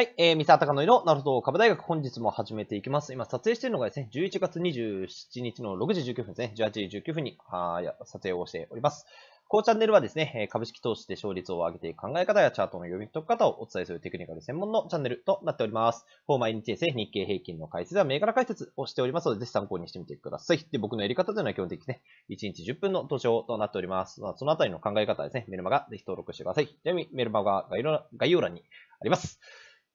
はい、えー、三沢隆の色、なるほ株大学、本日も始めていきます。今、撮影しているのがですね、11月27日の6時19分ですね、18時19分にはや、撮影をしております。このチャンネルはですね、株式投資で勝率を上げていく考え方やチャートの読み解き方をお伝えするテクニカル専門のチャンネルとなっております。ほぼ毎日です日経平均の解説や銘柄解説をしておりますので、ぜひ参考にしてみてください。で、僕のやり方というのは基本的にね、1日10分の投資となっております。そのあたりの考え方ですね、メルマガぜひ登録してください。ちなみにメルマガ概要欄にあります。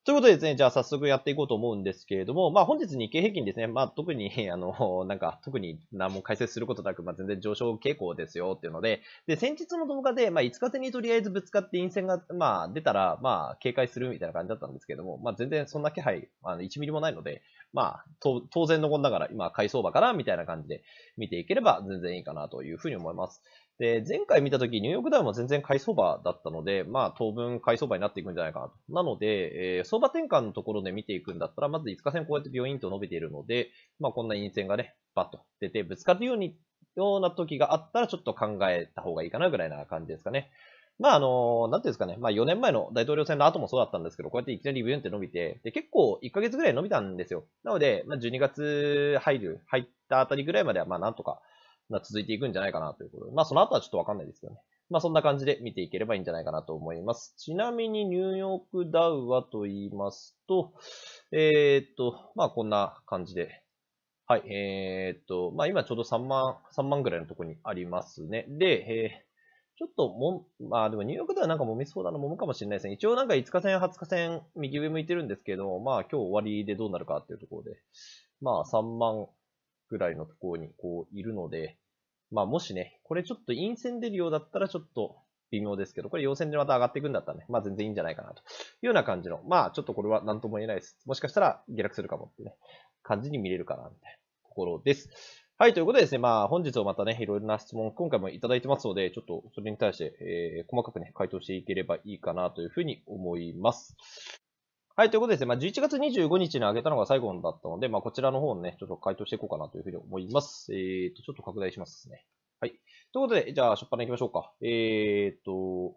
ということでですね、じゃあ早速やっていこうと思うんですけれども、まあ本日日経平均ですね、まあ特に、あの、なんか特に何も解説することなく、まあ全然上昇傾向ですよっていうので、で、先日の動画で、まあ5日手にとりあえずぶつかって陰線が、まあ出たら、まあ警戒するみたいな感じだったんですけれども、まあ全然そんな気配、あの1ミリもないので、まあ当然のことながら、今買い相場からみたいな感じで見ていければ全然いいかなというふうに思います。で、前回見たとき、ニューヨークダウンは全然買い相場だったので、まあ当分買い相場になっていくんじゃないかなと。なので、えー、相場転換のところで見ていくんだったら、まず5日線こうやってビョインと伸びているので、まあこんな陰線がね、バッと出て、ぶつかるように、ような時があったらちょっと考えた方がいいかなぐらいな感じですかね。まああの、なんていうんですかね、まあ4年前の大統領選の後もそうだったんですけど、こうやっていきなりビューンって伸びて、で結構1ヶ月ぐらい伸びたんですよ。なので、まあ12月入る、入ったあたりぐらいまではまあなんとか、まあ、続いていくんじゃないかなということで。まあ、その後はちょっとわかんないですけどね。まあ、そんな感じで見ていければいいんじゃないかなと思います。ちなみにニューヨークダウはと言いますと、えー、っと、まあ、こんな感じで。はい、えー、っと、まあ、今ちょうど3万、3万ぐらいのとこにありますね。で、えーちょっとも、まあでもニューヨークではなんか揉みそうだな、揉むかもしれないですね。一応なんか5日線、20日線、右上向いてるんですけれど、も、まあ今日終わりでどうなるかっていうところで、まあ3万ぐらいのところにこういるので、まあもしね、これちょっと陰線出るようだったらちょっと微妙ですけど、これ陽線でまた上がっていくんだったらね、まあ全然いいんじゃないかなというような感じの、まあちょっとこれは何とも言えないです。もしかしたら下落するかもってね、感じに見れるかなみたいなところです。はい、ということでですね、まあ本日もまたね、いろいろな質問、今回もいただいてますので、ちょっとそれに対して、えー、細かくね、回答していければいいかなというふうに思います。はい、ということですね。まあ、11月25日に上げたのが最後だったので、まあ、こちらの方をね、ちょっと回答していこうかなというふうに思います。えーと、ちょっと拡大しますね。はい。ということで、じゃあ、初っぱな行きましょうか。えーと、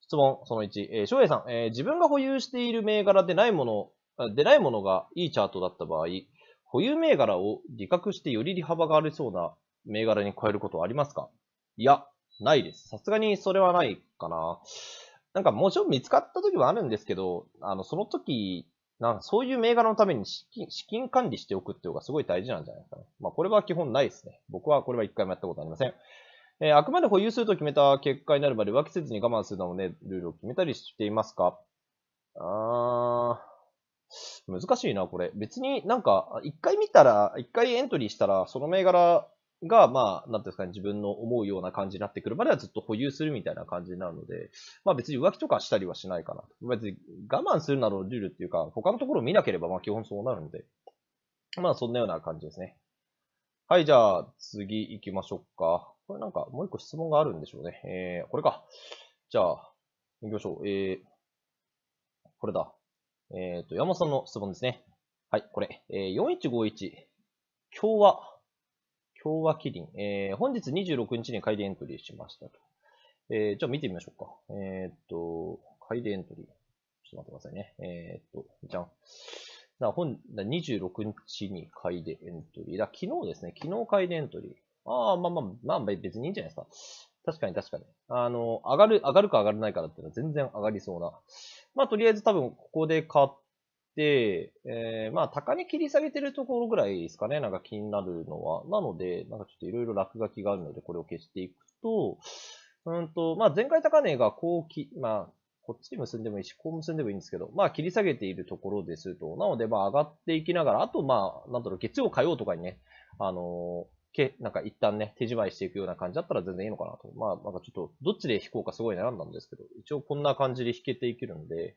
質問、その1。えー、翔平さん、えー、自分が保有している銘柄でないもの、でないものがいいチャートだった場合、保有銘柄を利確してより利幅がありそうな銘柄に超えることはありますかいや、ないです。さすがにそれはないかな。なんかもちろん見つかった時はあるんですけど、あの、その時、なんそういう銘柄のために資金、資金管理しておくっていうのがすごい大事なんじゃないですかね。まあこれは基本ないですね。僕はこれは一回もやったことありません。えー、あくまで保有すると決めた結果になるまで浮気せずに我慢するのもね、ルールを決めたりしていますかあー、難しいな、これ。別になんか、一回見たら、一回エントリーしたら、その銘柄が、まあ、なんていうんですかね、自分の思うような感じになってくるまではずっと保有するみたいな感じになるので、まあ別に浮気とかしたりはしないかなと。別に我慢するなどのルールっていうか、他のところを見なければ、まあ基本そうなるので、まあそんなような感じですね。はい、じゃあ次行きましょうか。これなんかもう一個質問があるんでしょうね。えー、これか。じゃあ、行きましょう。えー、これだ。えっ、ー、と、山本さんの質問ですね。はい、これ。えー、4151。今日は、共和キリン。えー、本日26日にいでエントリーしましたと。えー、じゃあ見てみましょうか。えー、っと、いでエントリー。ちょっと待ってくださいね。えー、っと、じゃん。だ本だ26日にいでエントリー。だ昨日ですね。昨日いでエントリー。ああ、まあまあ、まあ別にいいんじゃないですか。確かに確かに。あの、上がる、上がるか上がらないからっていうのは全然上がりそうな。まあとりあえず多分ここで買って、、えー、まあ、高値切り下げてるところぐらいですかね、なんか気になるのは。なので、なんかちょっといろいろ落書きがあるので、これを消していくと、うんと、まあ、前回高値がこうき、まあ、こっちに結んでもいいし、こう結んでもいいんですけど、まあ、切り下げているところですと。なので、まあ、上がっていきながら、あと、まあ、なんだろう、月曜、火曜とかにね、あのけ、なんか一旦ね、手仕まいしていくような感じだったら全然いいのかなと。まあ、なんかちょっと、どっちで引こうかすごい悩んだんですけど、一応こんな感じで弾けていけるんで、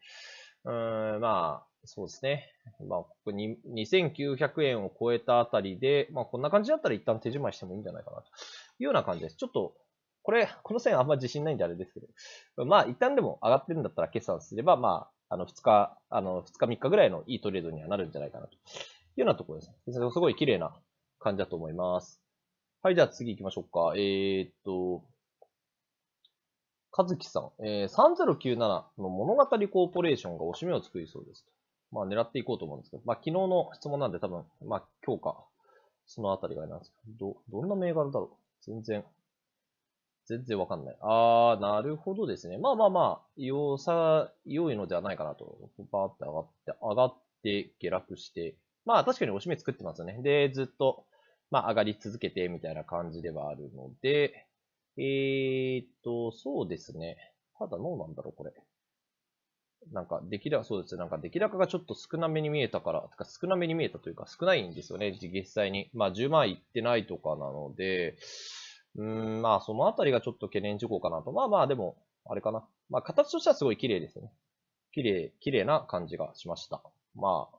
うーん、まあ、そうですね。まあ、ここに2900円を超えたあたりで、まあ、こんな感じだったら一旦手締まいしてもいいんじゃないかな、というような感じです。ちょっと、これ、この線あんま自信ないんであれですけど、まあ、一旦でも上がってるんだったら決算すれば、まあ、あの、2日、あの、2日3日ぐらいのいいトレードにはなるんじゃないかな、というようなところですね。すごい綺麗な感じだと思います。はい、じゃあ次行きましょうか。えー、っと、和樹さん、えー、3097の物語コーポレーションがおしめを作りそうですまあ、狙っていこうと思うんですけど、まあ、昨日の質問なんで多分、まあ、今日か、そのあたりがいいなんですけど、ど、どんな銘柄だろう全然、全然わかんない。あー、なるほどですね。まあまあまあ、良さ、良いのではないかなと。バーって上がって、上がって、下落して。まあ確かにおしめ作ってますよね。で、ずっと、まあ上がり続けてみたいな感じではあるので、えー、っと、そうですね。ただうなんだろう、これ。なんか、出来高、そうですね。なんか、出来高がちょっと少なめに見えたから、か少なめに見えたというか、少ないんですよね、実際に。まあ、10万いってないとかなので、うん、まあ、そのあたりがちょっと懸念事項かなと。まあまあ、でも、あれかな。まあ、形としてはすごい綺麗ですね。綺麗、綺麗な感じがしました。まあ、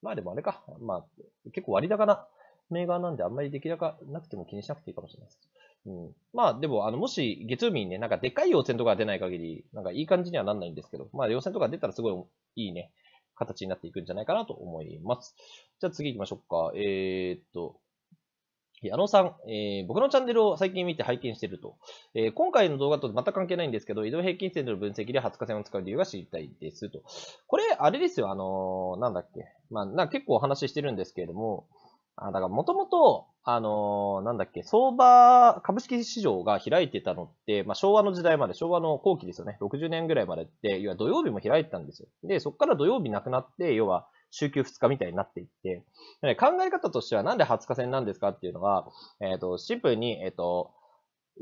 まあでもあれか。まあ、結構割高な銘柄なんで、あんまり出来高なくても気にしなくていいかもしれないです。うん、まあでも、あの、もし月曜日にね、なんかでかい予選とか出ない限り、なんかいい感じにはなんないんですけど、まあ予選とか出たらすごいいいね、形になっていくんじゃないかなと思います。じゃあ次行きましょうか。えー、っと、矢野さん、えー、僕のチャンネルを最近見て拝見していると、えー、今回の動画と全く関係ないんですけど、移動平均線での分析で20日線を使う理由が知りたいですと。これ、あれですよ、あのー、なんだっけ。まあ、な結構お話ししてるんですけれども、あだからもともと、あのー、なんだっけ、相場、株式市場が開いてたのって、まあ、昭和の時代まで、昭和の後期ですよね、60年ぐらいまでって、要は土曜日も開いてたんですよ。で、そこから土曜日なくなって、要は週休2日みたいになっていって、考え方としてはなんで20日戦なんですかっていうのは、えっ、ー、と、シンプルに、えっ、ー、と、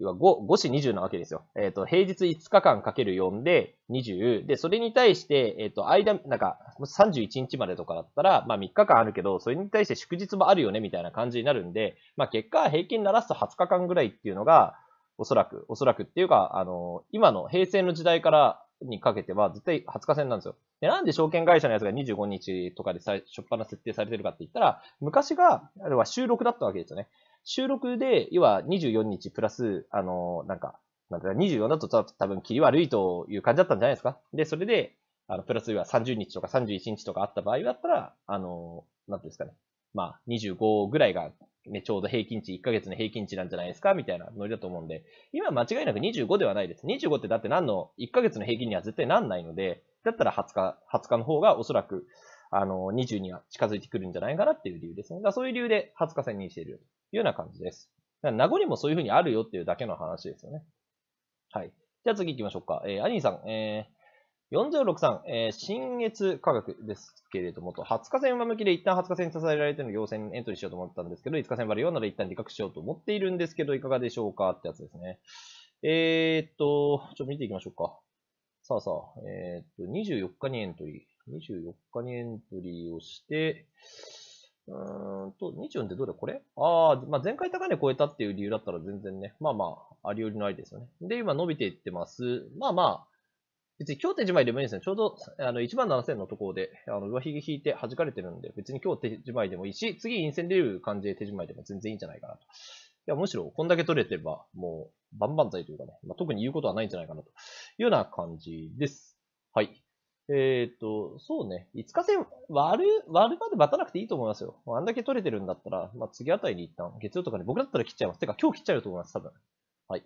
は 5, 5 20なわけですよ。えっ、ー、と、平日5日間かける4で20。で、それに対して、えっ、ー、と、間、なんか、31日までとかだったら、まあ3日間あるけど、それに対して祝日もあるよね、みたいな感じになるんで、まあ結果、平均ならすと20日間ぐらいっていうのが、おそらく、おそらくっていうか、あの、今の平成の時代からにかけては、絶対20日戦なんですよ。で、なんで証券会社のやつが25日とかで最初っ端設定されてるかって言ったら、昔が、あれは収録だったわけですよね。収録で、要は24日プラス、あの、なんか、なんか24だと多分切り悪いという感じだったんじゃないですか。で、それで、あの、プラス要は30日とか31日とかあった場合だったら、あの、なんていうんですかね。まあ、25ぐらいが、ね、ちょうど平均値、1ヶ月の平均値なんじゃないですかみたいなノリだと思うんで、今間違いなく25ではないです。25ってだって何の、1ヶ月の平均には絶対なんないので、だったら20日、20日の方がおそらく、あの、20には近づいてくるんじゃないかなっていう理由ですね。だそういう理由で20日線にしている。いうような感じです。名残もそういうふうにあるよっていうだけの話ですよね。はい。じゃあ次行きましょうか。えー、アニーさん、えー、4063、えー、新月科学ですけれどもと、20日線馬向きで一旦20日線に支えられての行線エントリーしようと思ったんですけど、5日線割りはなら一旦利確しようと思っているんですけど、いかがでしょうかってやつですね。えー、っと、ちょっと見ていきましょうか。さあさあ、えー、っと、24日にエントリー。24日にエントリーをして、うーんと、24ってどれこれああ、まあ、前回高値超えたっていう理由だったら全然ね、まあまあ、ありよりのありですよね。で、今伸びていってます。まあまあ、別に今日手じまいでもいいんですね。ちょうど、あの、1万7000のところで、あの、上髭引いて弾かれてるんで、別に今日手じまいでもいいし、次陰線出る感じで手じまいでも全然いいんじゃないかなと。いや、むしろ、こんだけ取れてれば、もう、万々歳というかね、まあ、特に言うことはないんじゃないかなというような感じです。はい。えっ、ー、と、そうね。5日戦割る、割るまで待たなくていいと思いますよ。あんだけ取れてるんだったら、まあ、次あたりに一旦、月曜とかに僕だったら切っちゃいます。てか、今日切っちゃうと思います、多分。はい。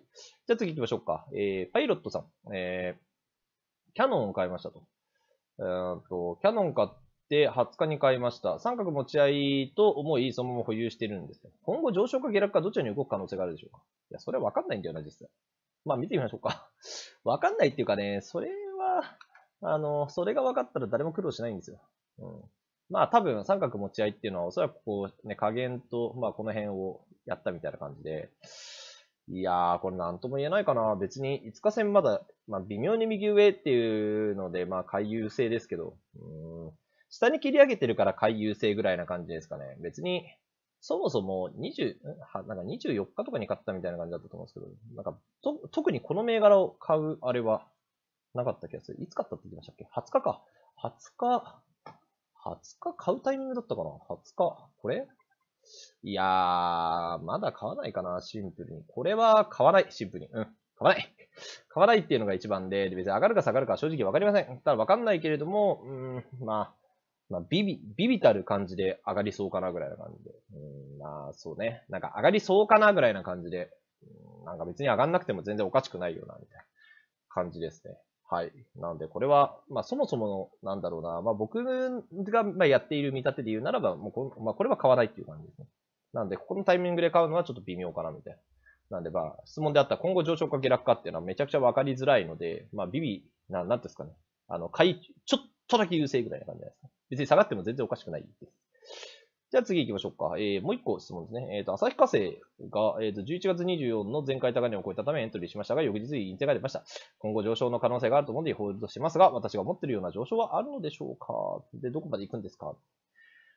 じゃあ次行きましょうか。えー、パイロットさん。えー、キャノンを買いましたと。うんと、キャノン買って20日に買いました。三角持ち合いと思い、そのまま保有してるんです今後上昇か下落かどちらに動く可能性があるでしょうかいや、それはわかんないんだよな、実際。まあ見てみましょうか。わかんないっていうかね、それは、あの、それが分かったら誰も苦労しないんですよ。うん。まあ多分三角持ち合いっていうのはおそらくこうね、加減と、まあこの辺をやったみたいな感じで、いやー、これなんとも言えないかな。別に5日戦まだ、まあ微妙に右上っていうので、まあ回遊性ですけど、うん。下に切り上げてるから回遊性ぐらいな感じですかね。別に、そもそも20、なんか24日とかに買ったみたいな感じだったと思うんですけど、なんか、と、特にこの銘柄を買うあれはなかった気がする。いつ買ったって言ってましたっけ ?20 日か。20日、20日買うタイミングだったかな ?20 日。これいやー、まだ買わないかな、シンプルに。これは買わない、シンプルに。うん、買わない。買わないっていうのが一番で、別に上がるか下がるか正直わかりません。ただわかんないけれども、うん、まあ、まあ、ビビ、ビビたる感じで上がりそうかなぐらいな感じで。うん、まあ、そうね。なんか上がりそうかなぐらいな感じで、うん、なんか別に上がんなくても全然おかしくないよな、みたいな感じですね。はい。なんで、これは、まあ、そもそもの、なんだろうな、まあ、僕が、まあ、やっている見立てで言うならば、もうこ、まあ、これは買わないっていう感じですね。なんで、ここのタイミングで買うのはちょっと微妙かな、みたいな。なんで、まあ、質問であった今後上昇か下落かっていうのはめちゃくちゃわかりづらいので、まあ、ビビ、な、なんですかね。あの、買い、ちょっとだけ優勢ぐらいな感じじゃないですか。別に下がっても全然おかしくないです。じゃあ次行きましょうか。えー、もう一個質問ですね。えっ、ー、と、旭化成が、えー、と、11月24の前回高値を超えたためエントリーしましたが、翌日引退が出ました。今後上昇の可能性があると思うのでホールドしますが、私が持ってるような上昇はあるのでしょうかで、どこまで行くんですか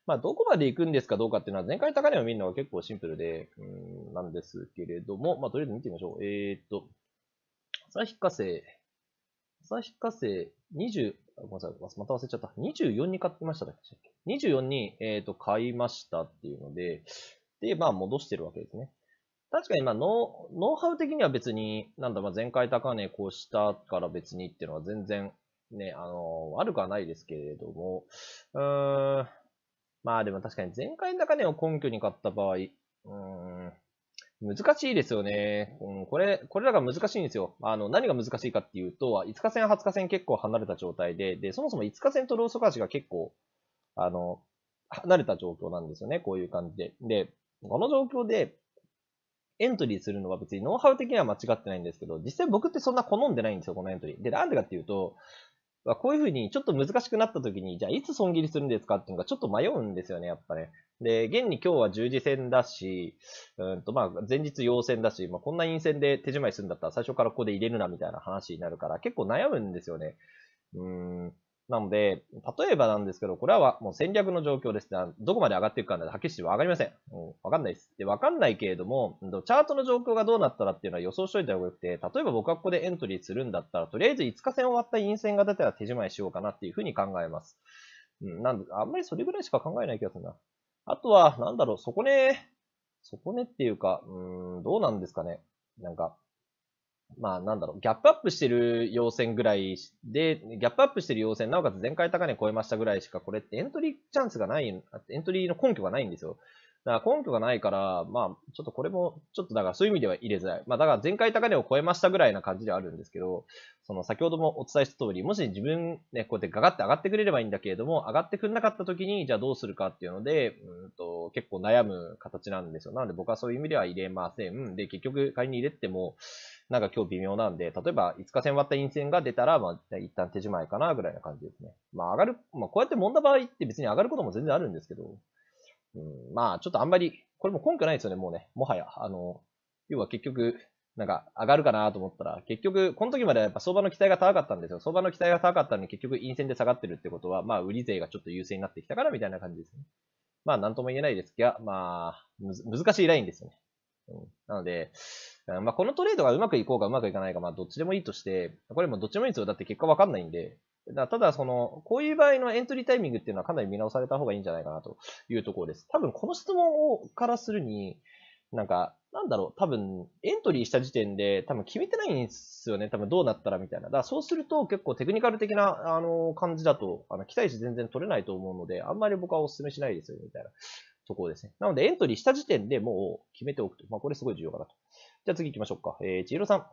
まあ、どこまで行くんですかどうかっていうのは、前回高値を見るのは結構シンプルで、うん、なんですけれども、まあ、とりあえず見てみましょう。えっ、ー、と、旭化成、旭化成、20、ごめんなさい、また忘れちゃった。24に買ってましたけ24に、えーと、買いましたっていうので、で、まあ戻してるわけですね。確かに、まあ、ノウ、ハウ的には別に、なんだ、まあ、前回高値こうしたから別にっていうのは全然、ね、あのー、悪くはないですけれども、うーん、まあでも確かに前回高値を根拠に買った場合、うーん、難しいですよね。うん、これ、これらが難しいんですよ。あの、何が難しいかっていうと、5日線、20日線結構離れた状態で、で、そもそも5日線とローソク足が結構、あの、離れた状況なんですよね。こういう感じで。で、この状況で、エントリーするのは別にノウハウ的には間違ってないんですけど、実際僕ってそんな好んでないんですよ、このエントリー。で、なんでかっていうと、はこういうふうにちょっと難しくなった時に、じゃあいつ損切りするんですかっていうのがちょっと迷うんですよね、やっぱね。で、現に今日は十字戦だし、うんとまあ前日陽戦だし、まあ、こんな陰線で手締まいするんだったら最初からここで入れるなみたいな話になるから結構悩むんですよね。うん。なので、例えばなんですけど、これはもう戦略の状況ですどこまで上がっていくかなんてはっきりして分かりません。うん、わかんないです。で、わかんないけれども、チャートの状況がどうなったらっていうのは予想しといた方がよくて、例えば僕はここでエントリーするんだったら、とりあえず5日戦終わった陰線が出たら手仕まいしようかなっていうふうに考えます。うん、なんで、あんまりそれぐらいしか考えない気がするな。あとは、なんだろう、そこね、そこねっていうか、うん、どうなんですかね。なんか、まあなんだろう、ギャップアップしてる要線ぐらいで、ギャップアップしてる要線、なおかつ前回高値超えましたぐらいしか、これってエントリーチャンスがない、エントリーの根拠がないんですよ。だから根拠がないから、まあ、ちょっとこれも、ちょっとだからそういう意味では入れづらい。まあだから前回高値を超えましたぐらいな感じではあるんですけど、その先ほどもお伝えした通り、もし自分ね、こうやってガガって上がってくれればいいんだけれども、上がってくれなかった時に、じゃあどうするかっていうので、うんと結構悩む形なんですよ。なので僕はそういう意味では入れません。で、結局仮に入れても、なんか今日微妙なんで、例えば5日線割った陰線が出たら、まあ、一旦手じまいかな、ぐらいな感じですね。まあ、上がる、まあ、こうやって揉んだ場合って別に上がることも全然あるんですけど、うん、まあ、ちょっとあんまり、これも根拠ないですよね、もうね。もはや。あの、要は結局、なんか上がるかなと思ったら、結局、この時まではやっぱ相場の期待が高かったんですよ。相場の期待が高かったのに結局陰線で下がってるってことは、まあ売り勢がちょっと優勢になってきたからみたいな感じですね。まあなんとも言えないですが、まあ、難しいラインですよね。うん、なので、まあ、このトレードがうまくいこうかうまくいかないか、まあ、どっちでもいいとして、これもどっちもいいんですよ。だって結果わかんないんで。だただ、その、こういう場合のエントリータイミングっていうのはかなり見直された方がいいんじゃないかなというところです。多分、この質問をからするに、なんか、なんだろう、多分、エントリーした時点で、多分決めてないんですよね。多分どうなったらみたいな。だからそうすると結構テクニカル的な、あの、感じだと、あの、期待値全然取れないと思うので、あんまり僕はお勧めしないですよ、みたいなところですね。なので、エントリーした時点でもう決めておくと。まあ、これすごい重要かなと。じゃあ次行きましょうか。えー、千尋さん。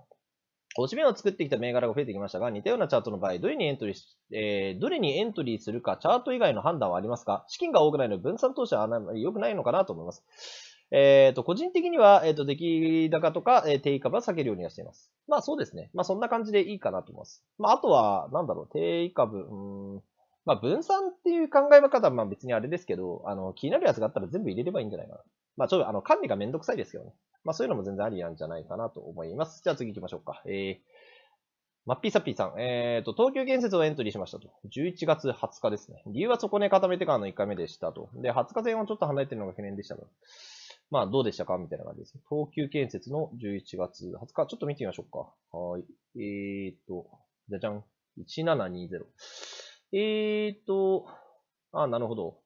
おし面を作ってきた銘柄が増えてきましたが、似たようなチャートの場合、どれにエントリーし、えー、どれにエントリーするか、チャート以外の判断はありますか資金が多くないので分散投資はあまり良くないのかなと思います。えっ、ー、と、個人的には、えっ、ー、と、出来高とか、えー、定位株は避けるようにはしています。まあそうですね。まあそんな感じでいいかなと思います。まああとは、なんだろう、定位株、うん、まあ、分散っていう考え方はまあ別にあれですけど、あの、気になるやつがあったら全部入れればいいんじゃないかな。まあ、ちょっとあの、管理がめんどくさいですけどね。まあ、そういうのも全然ありなんじゃないかなと思います。じゃあ次行きましょうか。えー、マッピーサッピーさん。えっ、ー、と、東急建設をエントリーしましたと。11月20日ですね。理由はそこね固めてからの1回目でしたと。で、20日前はちょっと離れてるのが懸念でしたと。まあ、どうでしたかみたいな感じです東急建設の11月20日。ちょっと見てみましょうか。はい。えっ、ー、と、じゃじゃん。1720。えーと、あ、なるほど。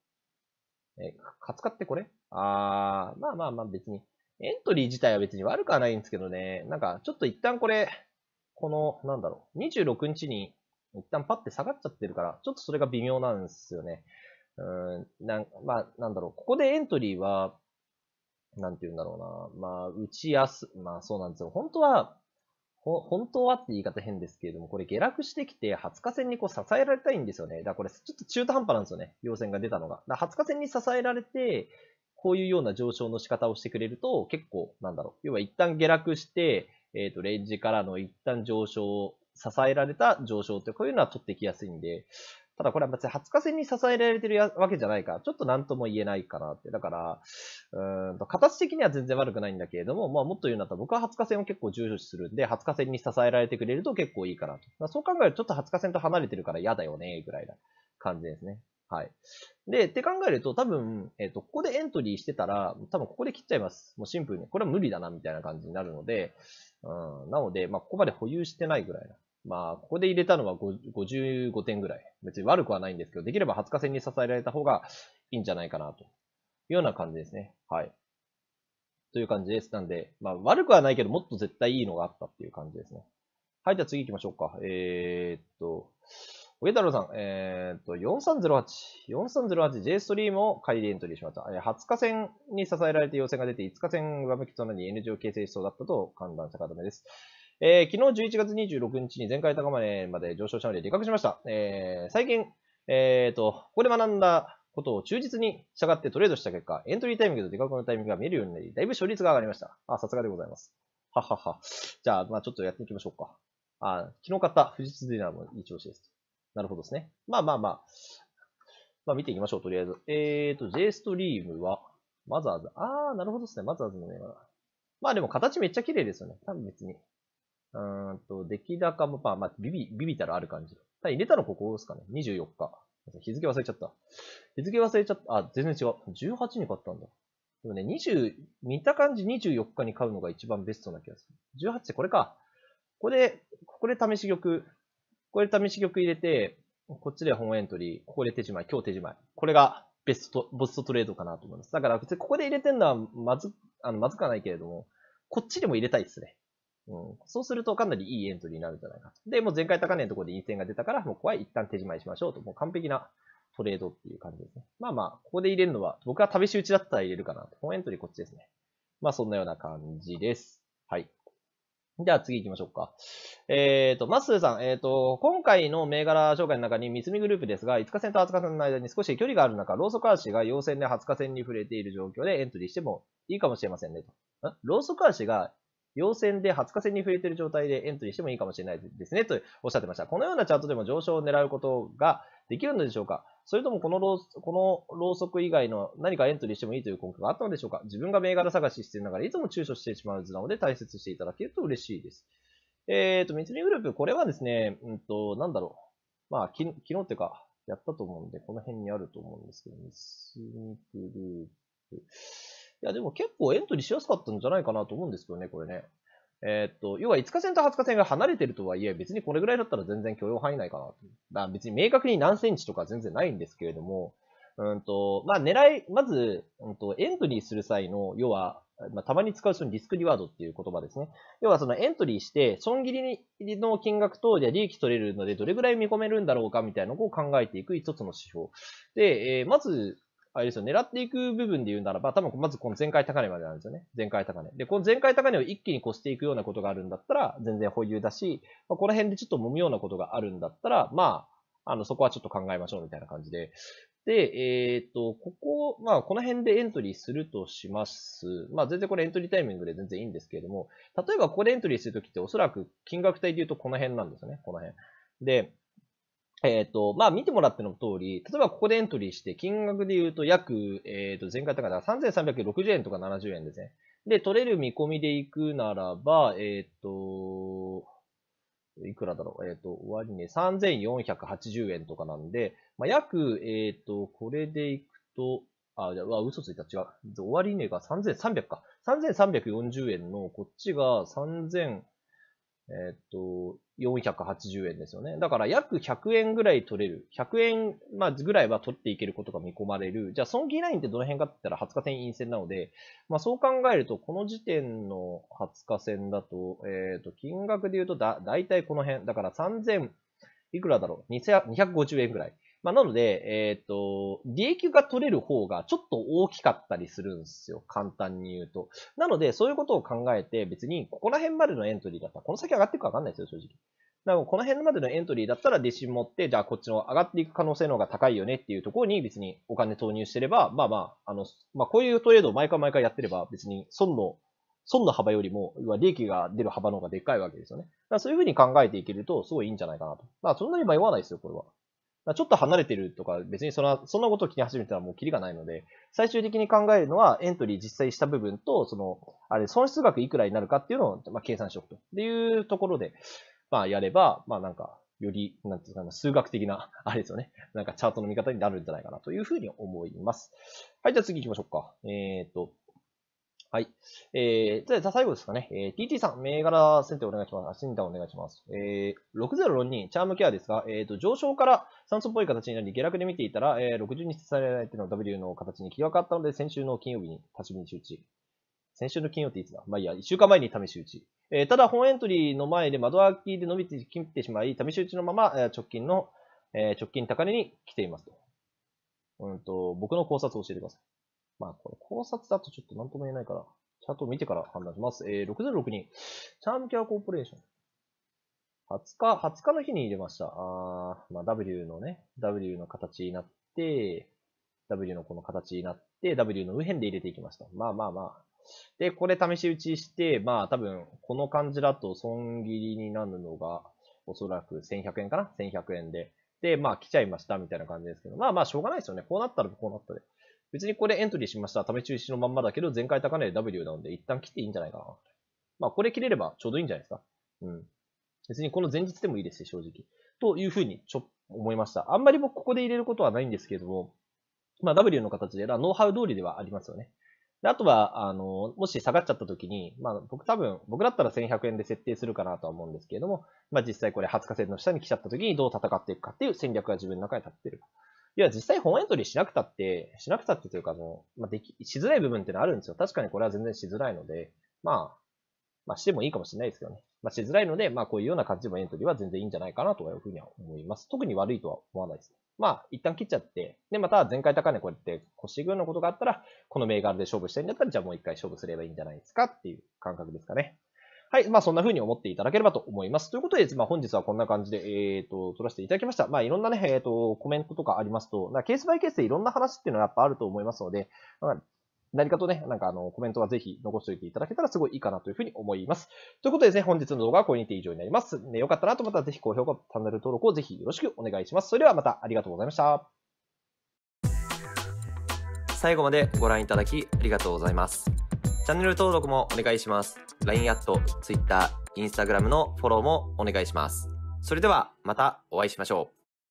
え、カツカってこれあー、まあまあまあ別に、エントリー自体は別に悪くはないんですけどね、なんかちょっと一旦これ、この、なんだろう、26日に一旦パッて下がっちゃってるから、ちょっとそれが微妙なんですよね。うん、なん、まあ、なんだろう、ここでエントリーは、なんて言うんだろうな、まあ、打ちやす、まあそうなんですよ。本当は、本当はって言い方変ですけれども、これ下落してきて、20日線にこう支えられたいんですよね。だからこれちょっと中途半端なんですよね。陽線が出たのが。だ20日線に支えられて、こういうような上昇の仕方をしてくれると、結構、なんだろう。要は一旦下落して、えっ、ー、と、レンジからの一旦上昇、支えられた上昇って、こういうのは取ってきやすいんで、ただこれは別に20日線に支えられてるわけじゃないから、ちょっと何とも言えないかなって。だから、うーんと、形的には全然悪くないんだけれども、まあもっと言うんだったら僕は20日線を結構重視するんで、20日線に支えられてくれると結構いいかなと。まあ、そう考えるとちょっと20日線と離れてるから嫌だよね、ぐらいな感じですね。はい。で、って考えると、多分、えっ、ー、と、ここでエントリーしてたら、多分ここで切っちゃいます。もうシンプルに。これは無理だな、みたいな感じになるので、うん、なので、まあ、ここまで保有してないぐらいなまあ、ここで入れたのは55点ぐらい。別に悪くはないんですけど、できれば20日戦に支えられた方がいいんじゃないかな、というような感じですね。はい。という感じです。なんで、まあ、悪くはないけど、もっと絶対いいのがあったっていう感じですね。はい、じゃあ次行きましょうか。えー、っと、上太郎さん、えー、っと、4308、4308、J ストリームを仮でエントリーしました。え20日戦に支えられて要請が出て、5日戦上向きとなり N 字を形成しそうだったと判断した方です。えー、昨日11月26日に前回高値まで上昇したので利確しました。えー、最近、えーと、ここで学んだことを忠実に従ってトレードした結果、エントリータイミングと利確のタイミングが見えるようになり、だいぶ勝率が上がりました。あ、さすがでございます。ははは。じゃあ、まあちょっとやっていきましょうか。あ、昨日買った富士通ディナーもいい調子です。なるほどですね。まあまあまあ。まあ見ていきましょう、とりあえず。えっ、ー、と、J ストリームは、マザーズ。あー、なるほどですね。マザーズのね。まあでも形めっちゃ綺麗ですよね。多分別に。うんと、出来高も、まあ、まあ、ビビ、ビビたらある感じ。ただ入れたのここですかね。24日。日付忘れちゃった。日付忘れちゃった。あ、全然違う。18に買ったんだ。でもね、20、見た感じ24日に買うのが一番ベストな気がする。18ってこれか。ここで、ここで試し玉、ここで試し玉入れて、こっちで本エントリー、ここで手じまい、今日手じまい。これがベスト、ボストトレードかなと思います。だから別にここで入れてるのはまず、あの、まずかないけれども、こっちでも入れたいですね。うん、そうするとかなりいいエントリーになるんじゃないかと。で、もう前回高値のところで陰線が出たから、もうここは一旦手締まいしましょうと。もう完璧なトレードっていう感じですね。まあまあ、ここで入れるのは、僕は試し打ちだったら入れるかなと。本エントリーこっちですね。まあそんなような感じです。はい。じゃあ次行きましょうか。えっ、ー、と、マッスーさん、えっ、ー、と、今回の銘柄紹介の中に三つグループですが、5日線と20日線の間に少し距離がある中、ローソク足が陽線で20日線に触れている状況でエントリーしてもいいかもしれませんねと。ローソク足が陽線で20日線に触れている状態でエントリーしてもいいかもしれないですねとおっしゃってました。このようなチャートでも上昇を狙うことができるのでしょうかそれともこのロこのロウソク以外の何かエントリーしてもいいという根拠があったのでしょうか自分が銘柄探ししていながらいつも躊躇してしまう図なので大切していただけると嬉しいです。えっ、ー、と、三菱グループ、これはですね、うんと、なんだろう。まあ、き昨日っていうか、やったと思うんで、この辺にあると思うんですけど、三菱グループ。いや、でも結構エントリーしやすかったんじゃないかなと思うんですけどね、これね。えー、っと、要は5日線と20日線が離れてるとはいえ、別にこれぐらいだったら全然許容範囲内かなと。だ別に明確に何センチとか全然ないんですけれども、うんと、まあ狙い、まず、うんと、エントリーする際の、要は、まあ、たまに使うそのリスクリワードっていう言葉ですね。要はそのエントリーして、損切りの金額と、じゃ利益取れるので、どれぐらい見込めるんだろうかみたいなのを考えていく一つの指標。で、えー、まず、あれですよ、狙っていく部分で言うならば、多分まずこの前回高値までなんですよね。前回高値。で、この前回高値を一気に越していくようなことがあるんだったら、全然保有だし、まあ、この辺でちょっと揉むようなことがあるんだったら、まあ、あの、そこはちょっと考えましょうみたいな感じで。で、えっ、ー、と、ここ、まあ、この辺でエントリーするとします。まあ、全然これエントリータイミングで全然いいんですけれども、例えばここでエントリーするときっておそらく金額帯で言うとこの辺なんですよね。この辺。で、えっ、ー、と、まあ、見てもらっての通り、例えばここでエントリーして、金額で言うと約、えっ、ー、と、前回高だ3360円とか70円ですね。で、取れる見込みで行くならば、えっ、ー、と、いくらだろうえっ、と、終わりね、3480円とかなんで、まあ、約、えっ、と、これで行くと、あ、じゃあ、嘘ついた、違う。終わり値が3300か。3340円の、こっちが3000、えっと、480円ですよね。だから約100円ぐらい取れる。100円、まあ、ぐらいは取っていけることが見込まれる。じゃあ、損金ラインってどの辺かって言ったら20日線陰線なので、まあ、そう考えると、この時点の20日線だと、えっ、と、金額で言うとだ、だいたいこの辺。だから3000、いくらだろう ?250 円ぐらい。まあ、なので、えっ、ー、と、利益が取れる方がちょっと大きかったりするんですよ。簡単に言うと。なので、そういうことを考えて、別に、ここら辺までのエントリーだったら、この先上がっていくかわかんないですよ、正直。だからこの辺までのエントリーだったら、弟子持って、じゃあこっちの上がっていく可能性の方が高いよねっていうところに別にお金投入してれば、まあまあ、あの、まあこういうトレードを毎回毎回やってれば、別に損の、損の幅よりも、利益が出る幅の方がでっかいわけですよね。だからそういうふうに考えていけると、すごいいいんじゃないかなと。まあそんなに迷わないですよ、これは。ちょっと離れてるとか、別にそんな、そんなことを気に始めたらもうキリがないので、最終的に考えるのは、エントリー実際した部分と、その、あれ、損失額いくらになるかっていうのを、まあ、計算しておくと。っていうところで、まあ、やれば、まあ、なんか、より、なんていうかな、数学的な、あれですよね。なんか、チャートの見方になるんじゃないかなというふうに思います。はい、じゃあ次行きましょうか。えっ、ー、と、はい。えー、じゃあ最後ですかね。えー、TT さん、銘柄選定お願いします。診断お願いします。えー、6 0 6 2チャームケアですが、えーと、上昇から酸素っぽい形になり、下落で見ていたら、えー、60日されられての W の形に気が変わったので、先週の金曜日に立ち見周知。先週の金曜っていつだまあいいや、1週間前に試し打ち。えー、ただ、本エントリーの前で窓開きで伸びてきてしまい、試し打ちのまま、え直近の、えー、直近高値に来ていますと。うんと、僕の考察を教えてください。まあ、これ考察だとちょっと何とも言えないから、チャートを見てから判断します。えー、6 0 6人。チャームキャーコーポレーション。20日、20日の日に入れました。あまあ、W のね、W の形になって、W のこの形になって、W の右辺で入れていきました。まあまあまあ。で、これ試し打ちして、まあ多分、この感じだと損切りになるのが、おそらく1100円かな ?1100 円で。で、まあ来ちゃいましたみたいな感じですけど、まあまあしょうがないですよね。こうなったらこうなったで。別にこれエントリーしました。試中止のまんまだけど、前回高値 W なので、一旦切っていいんじゃないかな。まあ、これ切れればちょうどいいんじゃないですか。うん。別にこの前日でもいいですし、正直。というふうにちょ、思いました。あんまり僕ここで入れることはないんですけれども、まあ、W の形で、ノウハウ通りではありますよね。で、あとは、あの、もし下がっちゃった時に、まあ、僕多分、僕だったら1100円で設定するかなとは思うんですけれども、まあ、実際これ20日線の下に来ちゃった時にどう戦っていくかっていう戦略が自分の中に立ってる。いや、実際本エントリーしなくたって、しなくたってというか、あの、まあ、でき、しづらい部分ってのはあるんですよ。確かにこれは全然しづらいので、まあ、まあ、してもいいかもしれないですけどね。まあ、しづらいので、まあ、こういうような感じのエントリーは全然いいんじゃないかなというふうには思います。特に悪いとは思わないです。まあ、一旦切っちゃって、で、また前回高値こうやって腰うのことがあったら、この銘柄で勝負したいんだったら、じゃあもう一回勝負すればいいんじゃないですかっていう感覚ですかね。はい。まあ、そんな風に思っていただければと思います。ということで、まあ、本日はこんな感じで、えっ、ー、と、撮らせていただきました。まあ、いろんなね、えっ、ー、と、コメントとかありますと、なケースバイケースでいろんな話っていうのはやっぱあると思いますので、まあ何かとね、なんかあの、コメントはぜひ残しておいていただけたらすごいいいかなというふうに思います。ということでですね、本日の動画はこれにて以上になります。ね、よかったなと思ったらぜひ高評価、チャンネル登録をぜひよろしくお願いします。それではまたありがとうございました。最後までご覧いただきありがとうございます。チャンネル登録もお願いします。LINE アット、Twitter、Instagram のフォローもお願いします。それではまたお会いしましょう。